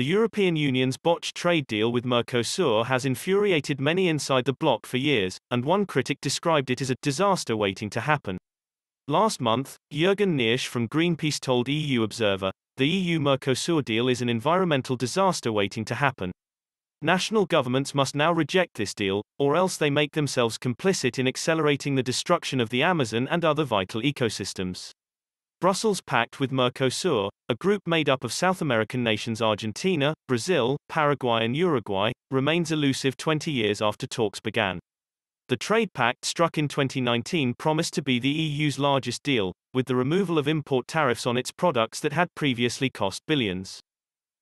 The European Union's botched trade deal with Mercosur has infuriated many inside the bloc for years, and one critic described it as a disaster waiting to happen. Last month, Jürgen Niersch from Greenpeace told EU Observer, the EU Mercosur deal is an environmental disaster waiting to happen. National governments must now reject this deal, or else they make themselves complicit in accelerating the destruction of the Amazon and other vital ecosystems. Brussels Pact with Mercosur, a group made up of South American nations Argentina, Brazil, Paraguay, and Uruguay, remains elusive 20 years after talks began. The trade pact struck in 2019 promised to be the EU's largest deal, with the removal of import tariffs on its products that had previously cost billions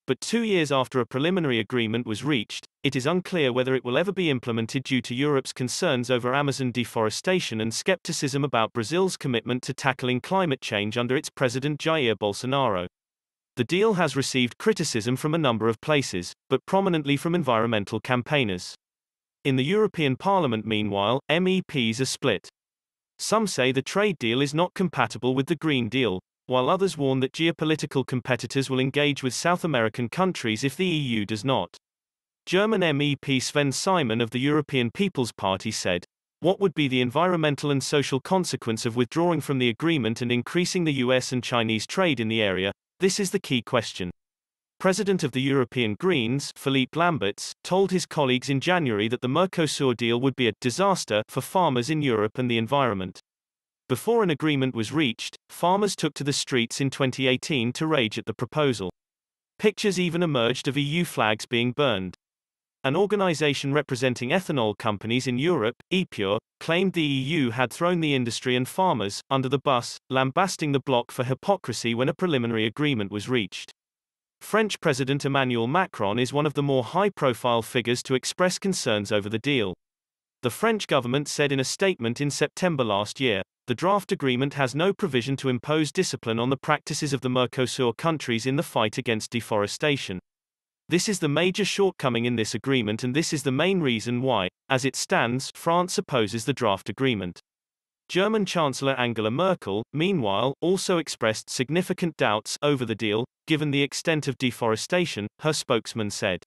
but two years after a preliminary agreement was reached, it is unclear whether it will ever be implemented due to Europe's concerns over Amazon deforestation and skepticism about Brazil's commitment to tackling climate change under its president Jair Bolsonaro. The deal has received criticism from a number of places, but prominently from environmental campaigners. In the European Parliament, meanwhile, MEPs are split. Some say the trade deal is not compatible with the Green Deal, while others warn that geopolitical competitors will engage with South American countries if the EU does not. German MEP Sven Simon of the European People's Party said, What would be the environmental and social consequence of withdrawing from the agreement and increasing the US and Chinese trade in the area? This is the key question. President of the European Greens, Philippe Lamberts, told his colleagues in January that the Mercosur deal would be a disaster for farmers in Europe and the environment. Before an agreement was reached, farmers took to the streets in 2018 to rage at the proposal. Pictures even emerged of EU flags being burned. An organization representing ethanol companies in Europe, EPURE, claimed the EU had thrown the industry and farmers under the bus, lambasting the bloc for hypocrisy when a preliminary agreement was reached. French President Emmanuel Macron is one of the more high profile figures to express concerns over the deal. The French government said in a statement in September last year the draft agreement has no provision to impose discipline on the practices of the Mercosur countries in the fight against deforestation. This is the major shortcoming in this agreement, and this is the main reason why, as it stands, France opposes the draft agreement. German Chancellor Angela Merkel, meanwhile, also expressed significant doubts over the deal, given the extent of deforestation, her spokesman said.